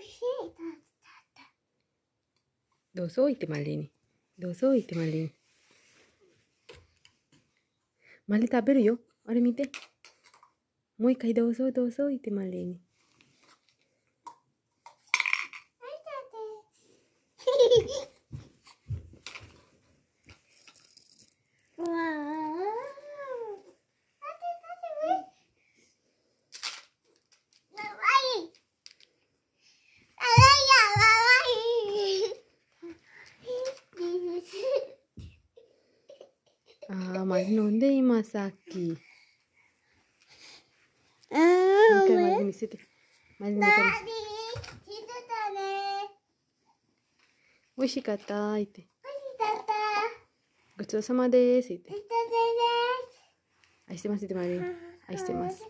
Dosoi, dosoi te Marlene. Dosoi te Marlene. Marlene 食べるよ。あれ見て。もう一回どうぞどうぞ言ってマレーに。మరి నుండి ఈ మసాకి 美味しかったいて。ごちそうさまですいて。愛してますいてまり。愛してます。